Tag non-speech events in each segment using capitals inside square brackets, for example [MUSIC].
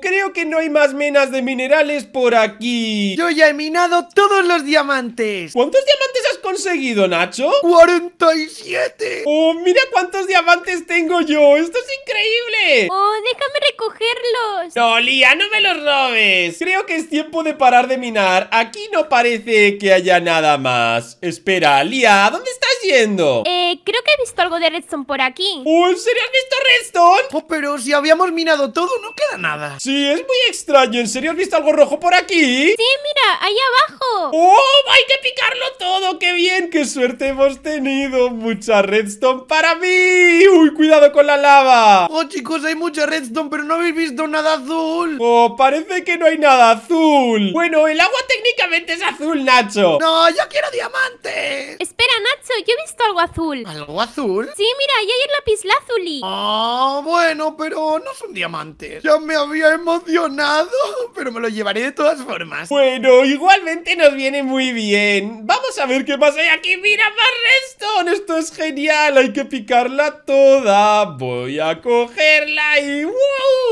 creo que no hay más menas de minerales por aquí. Yo ya he minado todos los diamantes. ¿Cuántos diamantes has conseguido, Nacho? ¡47! ¡Oh, mira cuántos diamantes tengo yo! ¡Esto es increíble! ¡Oh, déjame recogerlos! ¡No, Lía, no me los robes! Creo que es tiempo de parar de minar. Aquí no parece que haya nada más. Espera, Lía, ¿dónde estás yendo? Eh, creo que he visto algo de redstone por aquí. ¡Oh, ¿en serio has visto redstone? Oh, pero si habíamos minado todo, no queda nada. Sí, es muy extraño. ¿En serio has visto algo rojo por aquí? Sí, mira, ahí abajo. ¡Oh, hay que picarlo todo! ¡Qué bien! ¡Qué suerte hemos tenido! ¡Mucha redstone para mí! ¡Uy, cuidado con la lava! ¡Oh, chicos, hay mucha redstone, pero no habéis visto nada azul! ¡Oh, parece que no hay nada azul! Bueno, el agua técnicamente es azul, Nacho. ¡No, yo quiero diamantes! Espera, Nacho, yo he visto algo azul. ¿Algo azul? Sí, mira, ahí hay el lápiz Ah, oh, bueno, pero no son diamantes. Ya me había emocionado, pero me lo llevaré de todas formas. Bueno, igualmente nos viene muy bien. Vamos a ver qué hay eh, aquí? ¡Mira más redstone! ¡Esto es genial! ¡Hay que picarla toda! Voy a cogerla y ¡wow!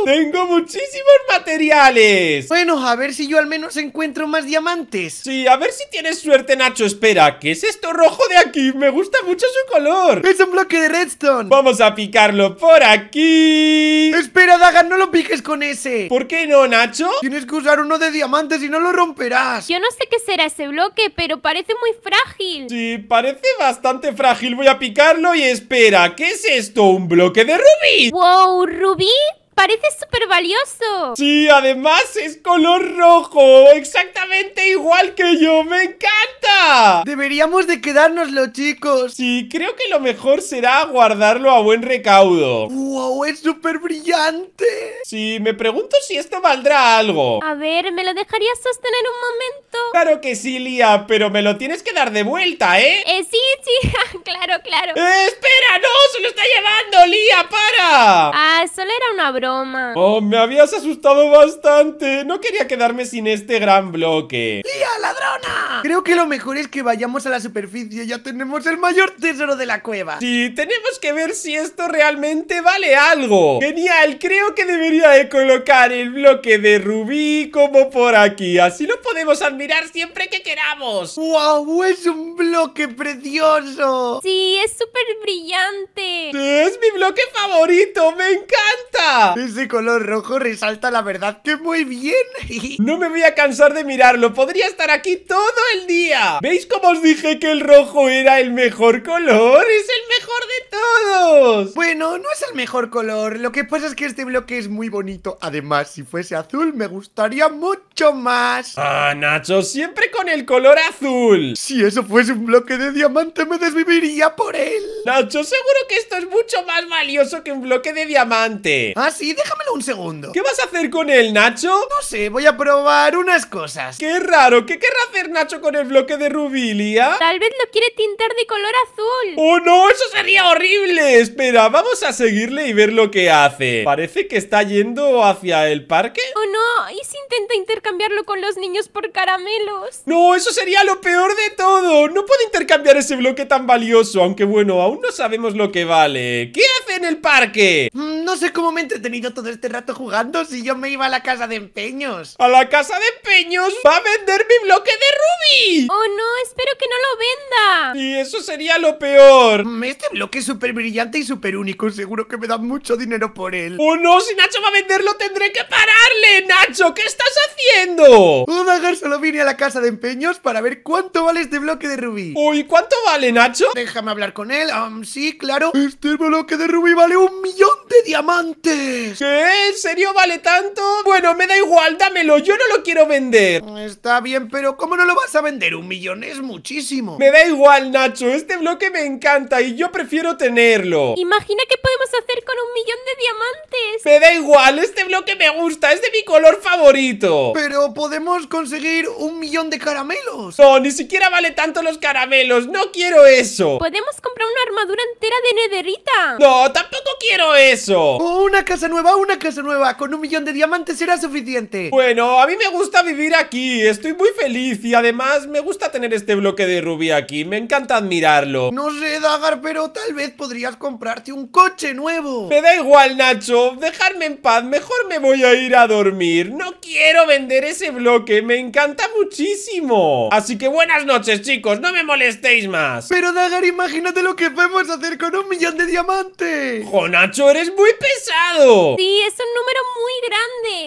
¡Tengo muchísimos materiales! Bueno, a ver si yo al menos encuentro más diamantes Sí, a ver si tienes suerte, Nacho Espera, ¿qué es esto rojo de aquí? Me gusta mucho su color Es un bloque de redstone Vamos a picarlo por aquí Espera, Daga, no lo piques con ese ¿Por qué no, Nacho? Tienes que usar uno de diamantes y no lo romperás Yo no sé qué será ese bloque, pero parece muy frágil Sí, parece bastante frágil. Voy a picarlo y espera, ¿qué es esto? ¿Un bloque de rubí? ¡Wow! ¿Rubí? parece súper valioso. Sí, además es color rojo, exactamente igual que yo, me encanta. Deberíamos de quedárnoslo, chicos. Sí, creo que lo mejor será guardarlo a buen recaudo. ¡Wow! Es súper brillante. Sí, me pregunto si esto valdrá algo. A ver, ¿me lo dejarías sostener un momento? Claro que sí, Lía, pero me lo tienes que dar de vuelta, ¿eh? Eh, sí, sí, [LAUGHS] claro, claro. espera! ¡No! ¡Se lo está llevando, Lía! ¡Para! Ah, solo era una broma Oh, me habías asustado bastante. No quería quedarme sin este gran bloque. ¡Tía ladrona! Creo que lo mejor es que vayamos a la superficie. Ya tenemos el mayor tesoro de la cueva. Sí, tenemos que ver si esto realmente vale algo. Genial, creo que debería de colocar el bloque de rubí como por aquí. Así lo podemos admirar siempre que queramos. ¡Wow! Es un bloque precioso. Sí, es súper brillante. Es mi bloque favorito. Me encanta. Ese color rojo resalta la verdad que muy bien. [LAUGHS] No me voy a cansar de mirarlo. Podría estar aquí todo el día. ¿Veis cómo os dije que el rojo era el mejor color? Es el mejor de todos. Bueno, no es el mejor color. Lo que pasa es que este bloque es muy bonito. Además, si fuese azul, me gustaría mucho más. Ah, Nacho, siempre con el color azul. Si eso fuese un bloque de diamante, me desviviría por él. Nacho, seguro que esto es mucho más valioso que un bloque de diamante. ¿Ah, déjamelo un segundo ¿Qué vas a hacer con el Nacho? No sé, voy a probar unas cosas Qué raro, ¿qué querrá hacer Nacho con el bloque de rubilia? Tal vez lo quiere tintar de color azul ¡Oh no, eso sería horrible! Espera, vamos a seguirle y ver lo que hace Parece que está yendo hacia el parque ¡Oh no! ¿Y si intenta intercambiarlo con los niños por caramelos? ¡No, eso sería lo peor de todo! No puedo intercambiar ese bloque tan valioso Aunque bueno, aún no sabemos lo que vale ¿Qué hace en el parque? Mm, no sé cómo me entretengo tenido todo este rato jugando si yo me iba a la casa de empeños? ¿A la casa de empeños? ¡Va a vender mi bloque de rubí. ¡Oh no! ¡Espero que no lo venda! Y eso sería lo peor. Mm, este bloque es súper brillante y súper único. Seguro que me da mucho dinero por él. ¡Oh no! Si Nacho va a venderlo tendré que pararle. ¡Nacho! ¿Qué estás haciendo? Udagar solo vine a la casa de empeños para ver cuánto vale este bloque de rubí. Uy, oh, ¿cuánto vale, Nacho? Déjame hablar con él. Um, sí, claro. Este bloque de rubí vale un millón de diamantes. ¿Qué? ¿En serio vale tanto? Bueno, me da igual, dámelo, yo no lo quiero vender Está bien, pero ¿cómo no lo vas a vender? Un millón es muchísimo Me da igual, Nacho, este bloque me encanta y yo prefiero tenerlo Imagina qué podemos hacer con un millón de diamantes Me da igual, este bloque me gusta, es de mi color favorito Pero podemos conseguir un millón de caramelos No, ni siquiera vale tanto los caramelos, no quiero eso Podemos comprar una armadura entera de nederita No, tampoco quiero eso O una casa nueva, una casa nueva. Con un millón de diamantes será suficiente. Bueno, a mí me gusta vivir aquí. Estoy muy feliz y además me gusta tener este bloque de rubí aquí. Me encanta admirarlo. No sé, Dagar, pero tal vez podrías comprarte un coche nuevo. Me da igual, Nacho. Dejarme en paz. Mejor me voy a ir a dormir. No quiero vender ese bloque. Me encanta muchísimo. Así que buenas noches, chicos. No me molestéis más. Pero, Dagar, imagínate lo que podemos hacer con un millón de diamantes. ¡Jo, Nacho, eres muy pesado! Sí, es un número muy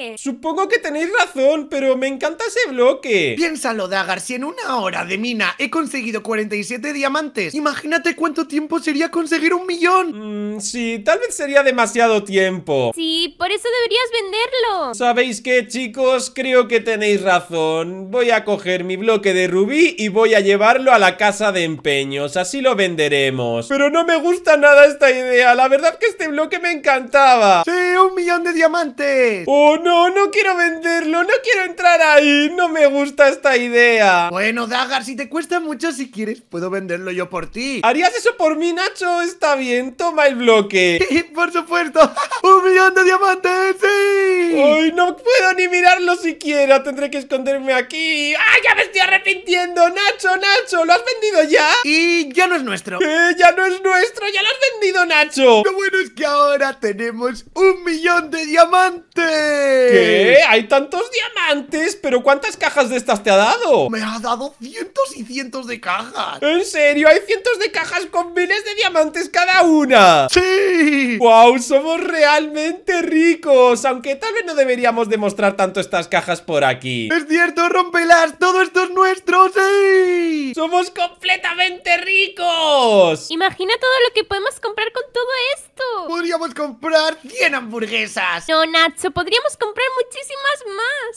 grande. Supongo que tenéis razón, pero me encanta ese bloque. Piénsalo, Dagar, si en una hora de mina he conseguido 47 diamantes, imagínate cuánto tiempo sería conseguir un millón. Mmm, sí, tal vez sería demasiado tiempo. Sí, por eso deberías venderlo. ¿Sabéis qué, chicos? Creo que tenéis razón. Voy a coger mi bloque de rubí y voy a llevarlo a la casa de empeños. Así lo venderemos. Pero no me gusta nada esta idea. La verdad que este bloque me encantaba. Sí, un millón de diamantes. Oh, no, no quiero venderlo, no quiero entrar ahí, no me gusta esta idea. Bueno, Dagar, si te cuesta mucho, si quieres, puedo venderlo yo por ti. ¿Harías eso por mí, Nacho? Está bien, toma el bloque. [LAUGHS] por supuesto, [LAUGHS] un millón de diamantes, sí. Ay, no puedo ni mirarlo siquiera, tendré que esconderme aquí. ¡Ay, ya me estoy arrepintiendo! Nacho, Nacho, ¿lo has vendido ya? Y ya no es nuestro. Eh, ya no es nuestro, ya lo has vendido, Nacho. Lo bueno es que ahora tenemos un ¡Un millón de diamantes! ¿Qué? ¿Hay tantos diamantes? ¿Pero cuántas cajas de estas te ha dado? Me ha dado cientos y cientos de cajas. ¿En serio? ¿Hay cientos de cajas con miles de diamantes cada una? ¡Sí! ¡Wow! Somos realmente ricos. Aunque tal vez no deberíamos demostrar tanto estas cajas por aquí. Es cierto, rompelas. todos estos nuestros. nuestro. ¡Sí! ¡Somos completamente ricos! Imagina todo lo que podemos comprar con todo esto. Podríamos comprar 100 hamburguesas. No, Nacho, podríamos comprar muchísimas más.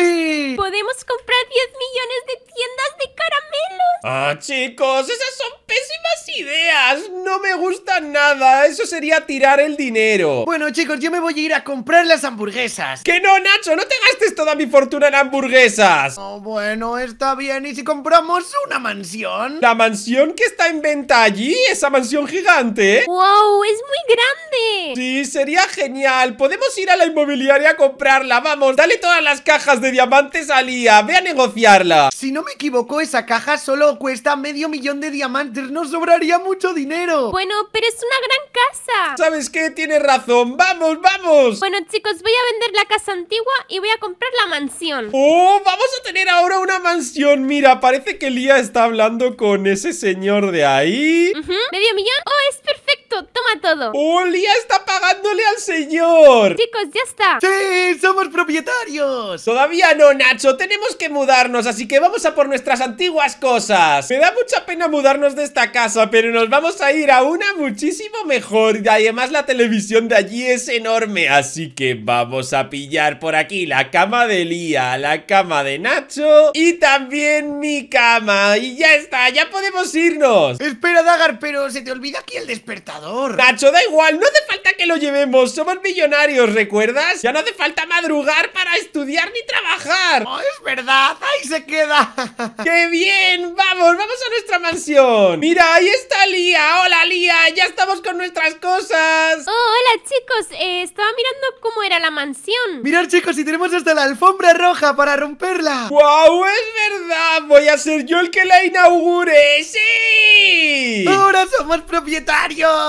¡Sí! Podemos comprar 10 millones de tiendas de caramelos. Ah, chicos, esas son pésimas ideas. No me gusta nada. Eso sería tirar el dinero. Bueno, chicos, yo me voy a ir a comprar las hamburguesas. Que no, Nacho, no te gastes toda mi fortuna en hamburguesas. Oh, bueno, está bien. ¿Y si compramos una mansión? La mansión que está en venta allí, esa mansión gigante. ¡Wow! Es muy grande. Sí, sería genial! ¡Podemos ir a la inmobiliaria a comprarla! ¡Vamos! ¡Dale todas las cajas de diamantes a Lía! ¡Ve a negociarla! Si no me equivoco, esa caja solo cuesta medio millón de diamantes. ¡No sobraría mucho dinero! Bueno, pero es una gran casa. ¿Sabes qué? Tienes razón. ¡Vamos, vamos! Bueno, chicos, voy a vender la casa antigua y voy a comprar la mansión. ¡Oh! ¡Vamos a tener ahora una mansión! Mira, parece que Lía está hablando con ese señor de ahí. ¿Medio millón? ¡Oh, es perfecto! toma todo. Lía está pagándole al señor! Chicos, ya está. ¡Sí! ¡Somos propietarios! Todavía no, Nacho, tenemos que mudarnos, así que vamos a por nuestras antiguas cosas. Me da mucha pena mudarnos de esta casa, pero nos vamos a ir a una muchísimo mejor. Y además la televisión de allí es enorme, así que vamos a pillar por aquí la cama de Lía, la cama de Nacho y también mi cama. Y ya está, ya podemos irnos. Espera, Dagar, pero se te olvida aquí el despertador. Nacho, da igual, no hace falta que lo llevemos. Somos millonarios, ¿recuerdas? Ya no hace falta madrugar para estudiar ni trabajar. Oh, es verdad, ahí se queda. [LAUGHS] ¡Qué bien! Vamos, vamos a nuestra mansión. Mira, ahí está Lía. Hola, Lía. Ya estamos con nuestras cosas. Oh, hola, chicos. estaba mirando cómo era la mansión. Mirad, chicos, si tenemos hasta la alfombra roja para romperla. ¡Wow! Es verdad. Voy a ser yo el que la inaugure. ¡Sí! Ahora somos propietarios.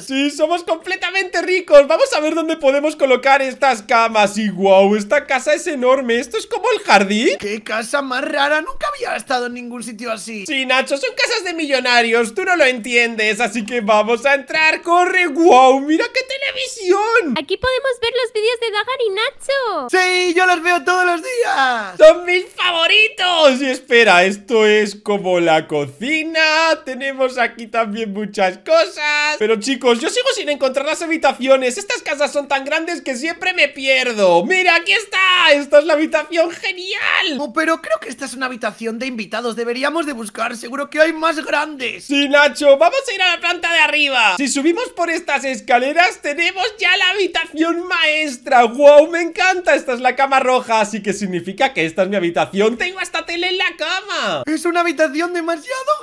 Sí, somos completamente ricos. Vamos a ver dónde podemos colocar estas camas. Y wow, esta casa es enorme. ¿Esto es como el jardín? ¡Qué casa más rara! Nunca había estado en ningún sitio así. Sí, Nacho, son casas de millonarios. Tú no lo entiendes. Así que vamos a entrar. ¡Corre! ¡Wow! ¡Mira qué televisión! Aquí podemos ver los vídeos de Dagar y Nacho. ¡Sí! ¡Yo los veo todos los días! ¡Son mis favoritos! Y espera, esto es como la cocina. Tenemos aquí también muchas cosas. Pero chicos, yo sigo sin encontrar las habitaciones Estas casas son tan grandes que siempre me pierdo ¡Mira, aquí está! ¡Esta es la habitación genial! Oh, pero creo que esta es una habitación de invitados Deberíamos de buscar, seguro que hay más grandes Sí, Nacho, vamos a ir a la planta de arriba Si subimos por estas escaleras tenemos ya la habitación maestra ¡Wow, me encanta! Esta es la cama roja, así que significa que esta es mi habitación ¡Tengo hasta tele en la cama! Es una habitación demasiado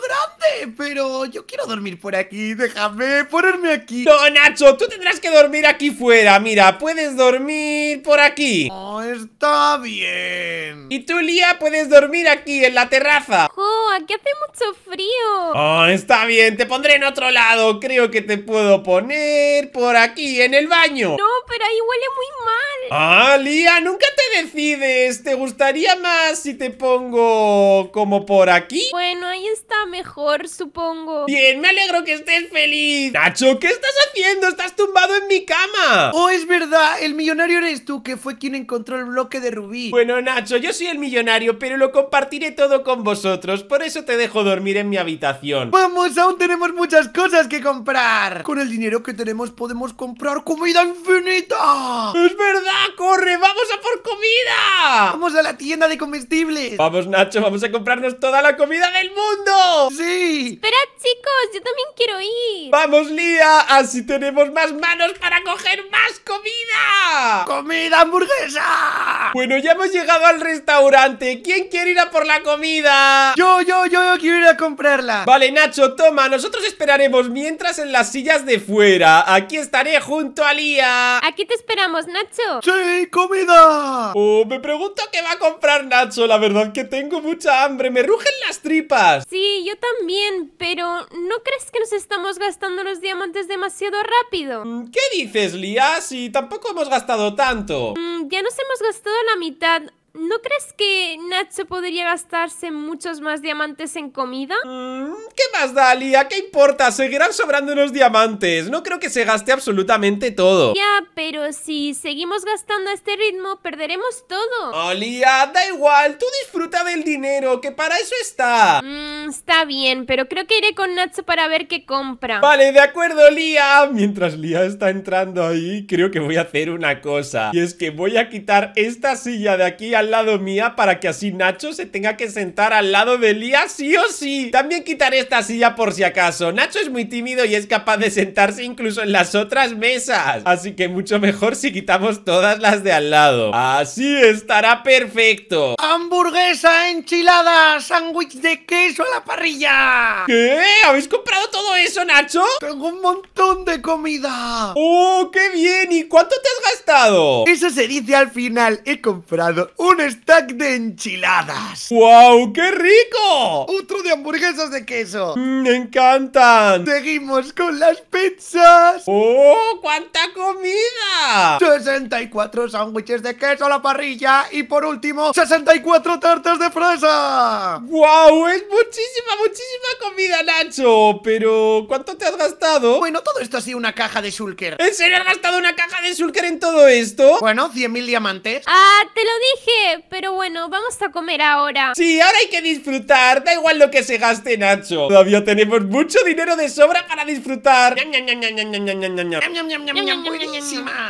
grande Pero yo quiero dormir por aquí, déjame ponerme aquí. No, Nacho, tú tendrás que dormir aquí fuera. Mira, puedes dormir por aquí. Oh, está bien. Y tú, Lía, puedes dormir aquí en la terraza. Oh, aquí hace mucho frío. Oh, está bien. Te pondré en otro lado. Creo que te puedo poner por aquí, en el baño. No, pero ahí huele muy mal. Ah, Lía, nunca te decides. ¿Te gustaría más si te pongo como por aquí? Bueno, ahí está mejor, supongo. Bien, me alegro que estés feliz. Nacho, ¿qué estás haciendo? ¡Estás tumbado en mi cama! ¡Oh, es verdad! El millonario eres tú, que fue quien encontró el bloque de rubí. Bueno, Nacho, yo soy el millonario, pero lo compartiré todo con vosotros. Por eso te dejo dormir en mi habitación. ¡Vamos! Aún tenemos muchas cosas que comprar. Con el dinero que tenemos podemos comprar comida infinita. ¡Es verdad! ¡Corre! ¡Vamos a por comida! ¡Vamos a la tienda de comestibles! Vamos, Nacho, vamos a comprarnos toda la comida del mundo. ¡Sí! Esperad, chicos, yo también quiero ir. ¡Vamos! lía, así tenemos más manos para coger más comida. ¡Comida, hamburguesa! Bueno, ya hemos llegado al restaurante. ¿Quién quiere ir a por la comida? Yo, yo, yo, quiero ir a comprarla. Vale, Nacho, toma. Nosotros esperaremos mientras en las sillas de fuera. Aquí estaré junto a Lía. Aquí te esperamos, Nacho. ¡Sí, comida! Oh, me pregunto qué va a comprar Nacho. La verdad que tengo mucha hambre. Me rugen las tripas. Sí, yo también, pero ¿no crees que nos estamos gastando los diamantes demasiado rápido. Mm, ¿Qué dices, Lia? Si tampoco hemos gastado tanto. Mm, ya nos hemos gastado la mitad. ¿no crees que Nacho podría gastarse muchos más diamantes en comida? Mm, ¿Qué más, da, Lía? ¿Qué importa? Seguirán sobrando unos diamantes. No creo que se gaste absolutamente todo. Ya, pero si seguimos gastando a este ritmo, perderemos todo. Lía, da igual. Tú disfruta del dinero, que para eso está. Mm, está bien, pero creo que iré con Nacho para ver qué compra. Vale, de acuerdo, Lía. Mientras Lía está entrando ahí, creo que voy a hacer una cosa. Y es que voy a quitar esta silla de aquí al al lado mía para que así Nacho se tenga que sentar al lado de Lía sí o sí. También quitaré esta silla por si acaso. Nacho es muy tímido y es capaz de sentarse incluso en las otras mesas. Así que mucho mejor si quitamos todas las de al lado. Así estará perfecto. Hamburguesa, enchilada, sándwich de queso a la parrilla. ¿Qué? ¿Habéis comprado todo eso, Nacho? Tengo un montón de comida. ¡Oh, qué bien! ¿Y cuánto te has gastado? Eso se dice al final. He comprado un stack de enchiladas. ¡Wow! ¡Qué rico! Otro de hamburguesas de queso. Mm, ¡Me encantan! Seguimos con las pizzas. ¡Oh! ¡Cuánta comida! 64 sándwiches de queso a la parrilla y por último, 64 tartas de fresa. ¡Wow! Es muchísima, muchísima comida, Nacho. Pero, ¿cuánto te has gastado? Bueno, todo esto ha sido una caja de Shulker. ¿En serio has gastado una caja de Shulker en todo esto? Bueno, 100.000 diamantes. Ah, te lo dije pero bueno, vamos a comer ahora. Sí, ahora hay que disfrutar. Da igual lo que se gaste, Nacho. Todavía tenemos mucho dinero de sobra para disfrutar.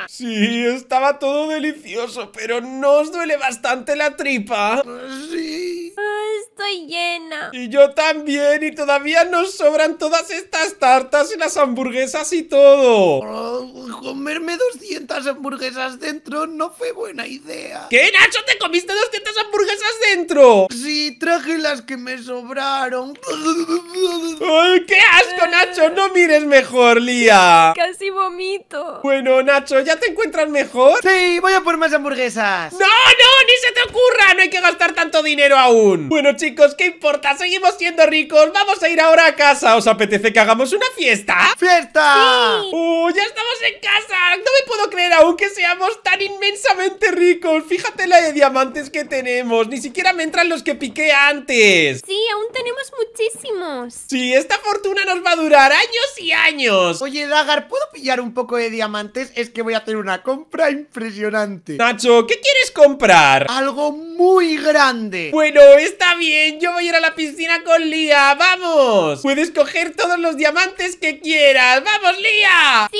Sí, estaba todo delicioso, pero ¿no os duele bastante la tripa? Sí estoy llena. Y yo también, y todavía nos sobran todas estas tartas y las hamburguesas y todo. Oh, comerme 200 hamburguesas dentro no fue buena idea. ¿Qué, Nacho? ¿Te comiste 200 hamburguesas dentro? Sí, traje las que me sobraron. Ay, ¡Qué asco, Nacho! No mires mejor, Lía. Casi vomito. Bueno, Nacho, ¿ya te encuentras mejor? Sí, voy a por más hamburguesas. ¡No, no! ¡Ni se te ocurra! No hay que gastar tanto dinero aún. Bueno, chicos, ¿qué importa? Seguimos siendo ricos Vamos a ir ahora a casa ¿Os apetece que hagamos una fiesta? ¡Fiesta! ¡Uh! ¡Ya estamos en casa! No me puedo creer aún que seamos tan inmensamente ricos Fíjate la de diamantes que tenemos Ni siquiera me entran los que piqué antes Sí, aún tenemos muchísimos Sí, esta fortuna nos va a durar años y años Oye, Dagar, ¿puedo pillar un poco de diamantes? Es que voy a hacer una compra impresionante Nacho, ¿qué quieres comprar? Algo muy muy grande Bueno, está bien, yo voy a ir a la piscina con Lía, ¡vamos! Puedes coger todos los diamantes que quieras ¡Vamos, Lía! ¡Sí!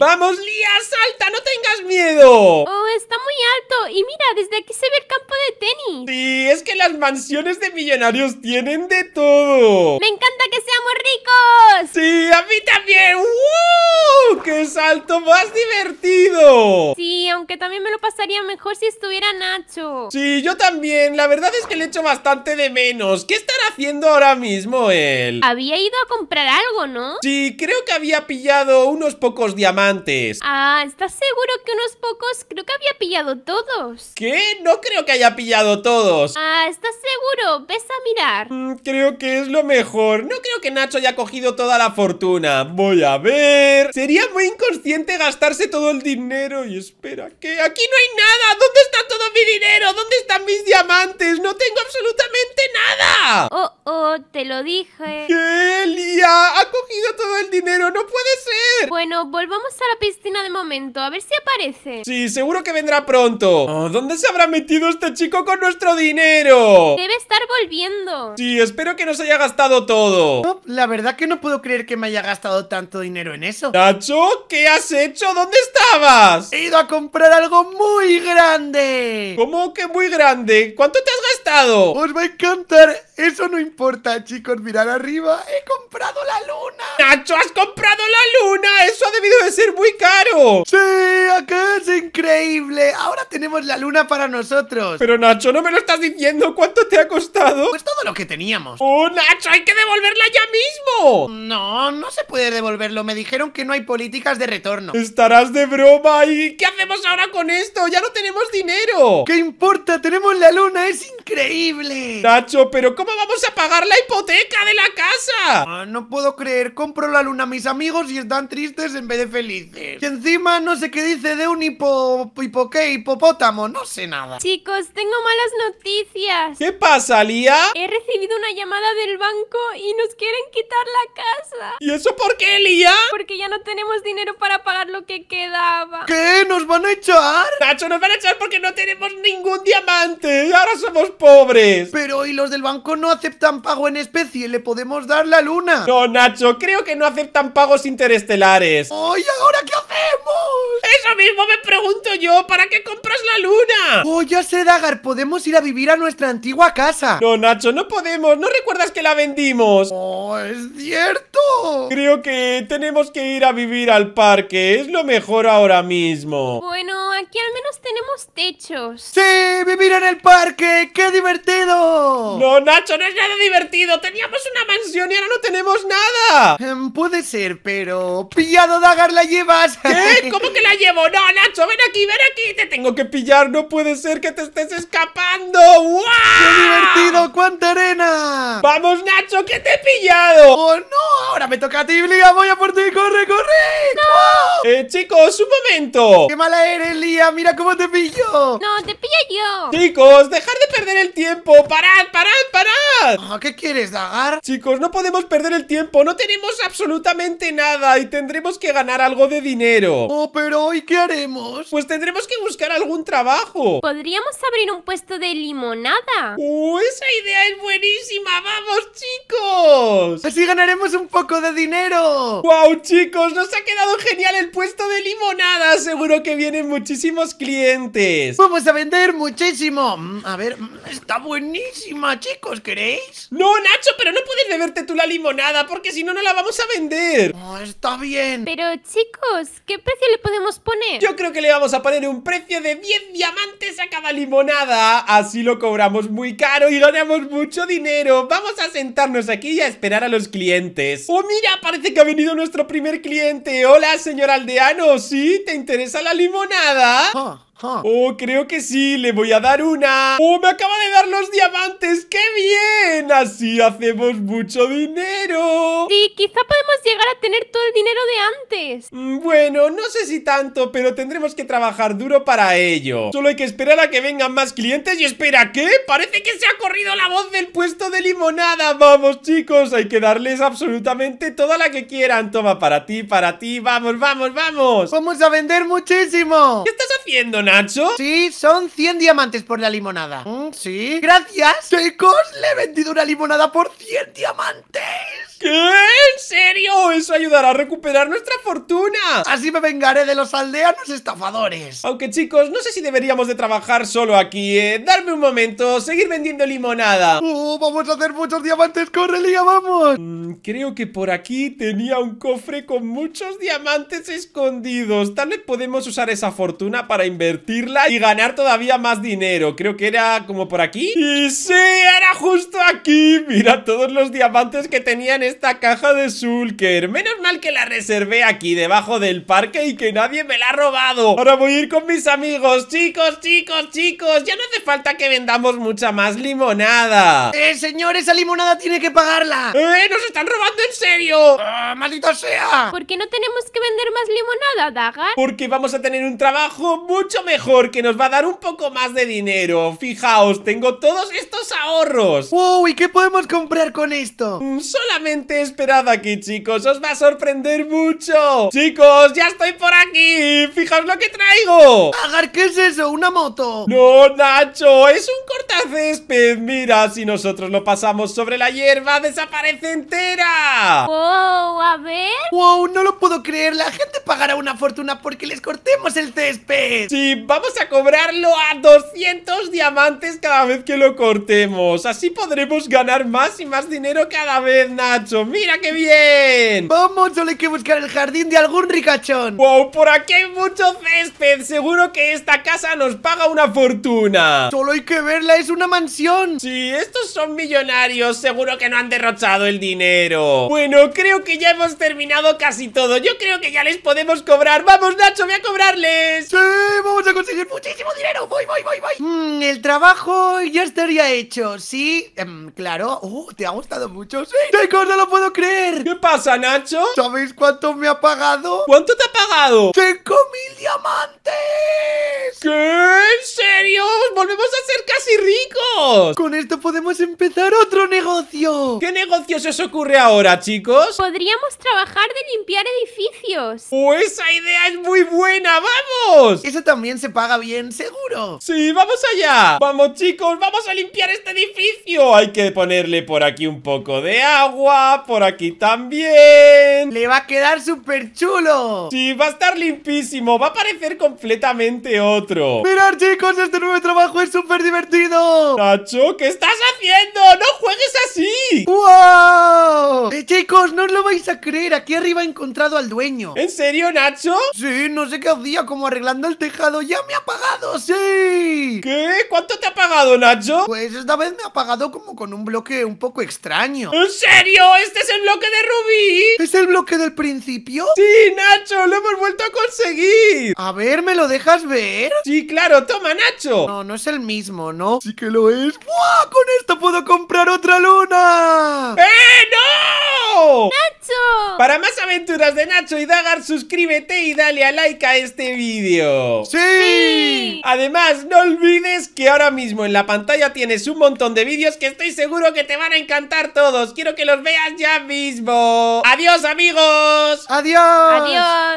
¡Vamos, Lía! ¡Salta! ¡No tengas miedo! Oh, está muy alto. Y mira, desde aquí se ve el campo de tenis. Sí, es que las mansiones de millonarios tienen de todo. ¡Me encanta que seamos ricos! Sí, a mí también. ¡Wow! ¡Qué salto más divertido! Sí, aunque también me lo pasaría mejor si estuviera Nacho. Sí, yo también. La verdad es que le echo bastante de menos. ¿Qué estará haciendo ahora mismo él? Había ido a comprar algo, ¿no? Sí, creo que había pillado unos pocos diamantes Ah, ¿estás seguro que unos pocos? Creo que había pillado todos. ¿Qué? No creo que haya pillado todos. Ah, ¿estás seguro? Ves a mirar. Mm, creo que es lo mejor. No creo que Nacho haya cogido toda la fortuna. Voy a ver... Sería muy inconsciente gastarse todo el dinero. Y espera, ¿qué? ¡Aquí no hay nada! ¿Dónde está todo mi dinero? ¿Dónde están mis diamantes? ¡No tengo absolutamente nada! Oh, oh, te lo dije. Lía? ¡Ha cogido todo el dinero! ¡No puede ser! Bueno, volvamos a la piscina de momento, a ver si aparece. Sí, seguro que vendrá pronto. ¿Dónde se habrá metido este chico con nuestro dinero? Debe estar volviendo. Sí, espero que nos haya gastado todo. la verdad que no puedo creer que me haya gastado tanto dinero en eso. Nacho, ¿qué has hecho? ¿Dónde estabas? He ido a comprar algo muy grande. ¿Cómo que muy grande? ¿Cuánto te has gastado? Os va a encantar. Eso no importa, chicos. Mirad arriba. He comprado la luna. Nacho, has comprado la luna. Eso ha debido de ser muy caro. Sí, acá es increíble. Ahora tenemos la luna para nosotros. Pero Nacho, no me lo estás diciendo. ¿Cuánto te ha costado? Pues todo lo que teníamos. ¡Oh, Nacho! ¡Hay que devolverla ya mismo! No, no se puede devolverlo. Me dijeron que no hay políticas de retorno. Estarás de broma. ¿Y qué hacemos ahora con esto? Ya no tenemos dinero. ¿Qué importa? Tenemos la luna. Es increíble. Nacho, pero ¿cómo vamos a pagar la hipoteca de la casa? Ah, no puedo creer. Compro la luna a mis amigos y están tristes en vez de felices. Y encima no sé qué dice de un hipo, hipo qué, hipopótamo, no sé nada. Chicos, tengo malas noticias. ¿Qué pasa, Lía? He recibido una llamada del banco y nos quieren quitar la casa. ¿Y eso por qué, Lía? Porque ya no tenemos dinero para pagar lo que quedaba. ¿Qué? ¿Nos van a echar? Nacho, nos van a echar porque no tenemos ningún diamante. Ahora somos pobres. Pero, ¿y los del banco no aceptan pago en especie? Le podemos dar la luna. No, Nacho, creo que no aceptan pagos interestelares. ¡Ay, ahora qué hacemos? Eso mismo me pregunto yo, ¿para qué compras la luna? Oh, ya sé, Dagar, podemos ir a vivir a nuestra antigua casa No, Nacho, no podemos, ¿no recuerdas que la vendimos? Oh, es cierto Creo que tenemos que ir a vivir al parque, es lo mejor ahora mismo Bueno, aquí al menos tenemos techos ¡Sí, vivir en el parque! ¡Qué divertido! No, Nacho, no es nada divertido, teníamos una mansión y ahora no tenemos nada em, Puede ser, pero... ¡Pillado, Dagar, la llevas. ¿Qué? [LAUGHS] ¿Cómo que la llevo? No, Nacho, ven aquí, ven aquí. Te tengo que pillar. No puede ser que te estés escapando. ¡Wow! ¡Qué divertido! ¡Cuánta arena! ¡Vamos, Nacho, que te he pillado! ¡Oh, no! Ahora me toca a ti, Lía. Voy a por ti. ¡Corre, corre! ¡No! ¡Eh, chicos, un momento! ¡Qué mala eres, Lía! ¡Mira cómo te pillo! ¡No, te pillo yo! Chicos, dejad de perder el tiempo. ¡Parad, parad, parad! Ah, ¿Qué quieres, Dagar? Chicos, no podemos perder el tiempo. No tenemos absolutamente nada y tendremos que ganar algo de dinero. Oh, pero ¿y qué haremos? Pues tendremos que buscar algún trabajo. Podríamos abrir un puesto de limonada. Oh, esa idea es buenísima! ¡Vamos, chicos! Así ganaremos un poco de dinero. ¡Wow, chicos! Nos ha quedado genial el puesto de limonada. Seguro que vienen muchísimos clientes. Vamos a vender muchísimo. Mm, a ver, mm, está buenísima, chicos. ¿Queréis? No, Nacho, pero no puedes beberte tú la limonada porque si no, no la vamos a vender. Oh, está bien. Pero, chicos chicos? ¿Qué precio le podemos poner? Yo creo que le vamos a poner un precio de 10 diamantes a cada limonada. Así lo cobramos muy caro y ganamos mucho dinero. Vamos a sentarnos aquí y a esperar a los clientes. ¡Oh, mira! Parece que ha venido nuestro primer cliente. Hola, señor aldeano. ¿Sí? ¿Te interesa la limonada? Ah. Oh, creo que sí, le voy a dar una Oh, me acaba de dar los diamantes ¡Qué bien! Así hacemos mucho dinero Sí, quizá podemos llegar a tener todo el dinero de antes mm, Bueno, no sé si tanto Pero tendremos que trabajar duro para ello Solo hay que esperar a que vengan más clientes Y espera, ¿qué? Parece que se ha corrido la voz del puesto de limonada Vamos, chicos, hay que darles absolutamente toda la que quieran Toma, para ti, para ti, vamos, vamos, vamos Vamos a vender muchísimo ¿Qué estás haciendo, Nacho? Sí, son 100 diamantes por la limonada. Mm, sí. Gracias. Chicos, le he vendido una limonada por 100 diamantes. ¿Qué? ¿En serio? Eso ayudará a recuperar nuestra fortuna. Así me vengaré de los aldeanos estafadores. Aunque chicos, no sé si deberíamos de trabajar solo aquí. Eh. Darme un momento, seguir vendiendo limonada. Oh, vamos a hacer muchos diamantes. Corre, Lía, vamos. Mm, creo que por aquí tenía un cofre con muchos diamantes escondidos. Tal vez podemos usar esa fortuna para invertirla y ganar todavía más dinero. Creo que era como por aquí. Y sí, era justo aquí. Mira todos los diamantes que tenía en esta caja de Sulker. Menos mal que la reservé aquí debajo del parque y que nadie me la ha robado Ahora voy a ir con mis amigos Chicos, chicos, chicos Ya no hace falta que vendamos mucha más limonada Eh, señor, esa limonada tiene que pagarla Eh, nos están robando en serio ah, Maldito sea ¿Por qué no tenemos que vender más limonada, Dagar? Porque vamos a tener un trabajo mucho mejor Que nos va a dar un poco más de dinero Fijaos, tengo todos estos ahorros Wow, ¿y qué podemos comprar con esto? Mm, solamente esperad aquí, chicos va a sorprender mucho Chicos, ya estoy por aquí Fijaos lo que traigo Agar, ¿qué es eso? ¿Una moto? No, Nacho, es un cortacésped Mira, si nosotros lo pasamos sobre la hierba Desaparece entera Wow, a ver Wow, no lo puedo creer La gente pagará una fortuna porque les cortemos el césped Sí, vamos a cobrarlo a 200 diamantes cada vez que lo cortemos Así podremos ganar más y más dinero cada vez, Nacho ¡Mira qué bien! ¡Vamos! Solo hay que buscar el jardín de algún ricachón. ¡Wow! Por aquí hay mucho césped. Seguro que esta casa nos paga una fortuna. Solo hay que verla. Es una mansión. Sí, estos son millonarios. Seguro que no han derrochado el dinero. Bueno, creo que ya hemos terminado casi todo. Yo creo que ya les podemos cobrar. ¡Vamos, Nacho! ¡Voy a cobrarles! ¡Sí! ¡Vamos a conseguir muchísimo dinero! ¡Voy, voy, voy, voy! Mmm, el trabajo ya estaría hecho. Sí, em, claro. ¡Uh! ¿Te ha gustado mucho? ¡Sí! ¡Chicos, no lo puedo creer! ¿Qué pasa, Nacho? ¿Sabéis cuánto me ha pagado? ¿Cuánto te ha pagado? ¡Cinco mil diamantes! ¿Qué? ¿En serio? volvemos a ser casi ricos! Con esto podemos empezar otro negocio. ¿Qué negocio se os ocurre ahora, chicos? Podríamos trabajar de limpiar edificios. ¡Oh, esa idea es muy buena! ¡Vamos! Eso también se paga bien, seguro. Sí, vamos allá. Vamos, chicos, vamos a limpiar este edificio. Hay que ponerle por aquí un poco de agua, por aquí también. Le va a quedar súper chulo. Sí, va a estar limpísimo. Va a parecer completamente otro. Mirad, chicos, este nuevo trabajo es súper divertido. Nacho, ¿qué estás haciendo? ¡No juegues así! ¡Wow! Eh, chicos, no os lo vais a creer. Aquí arriba he encontrado al dueño. ¿En serio, Nacho? Sí, no sé qué hacía, como arreglando el tejado. ¡Ya me ha pagado! ¡Sí! ¿Qué? ¿Cuánto te ha pagado, Nacho? Pues esta vez me ha pagado como con un bloque un poco extraño. ¿En serio? ¿Este es el bloque de Rubí? ¿Es el bloque del principio? Sí, Nacho, lo hemos vuelto a conseguir. A ver, ¿me lo dejas ver? Sí, claro, toma, Nacho. No, no es el mismo, ¿no? Sí que lo es. ¡Buah! ¡Con esto puedo comprar otra luna! ¡Eh, no! ¡Nacho! Para más aventuras de Nacho y Dagar, suscríbete y dale a like a este vídeo. ¡Sí! ¡Sí! Además, no olvides que ahora mismo en la pantalla tienes un montón de vídeos que estoy seguro que te van a encantar todos. Quiero que los veas ya mismo. ¡Adiós, amigos! ¡Adiós! ¡Adiós!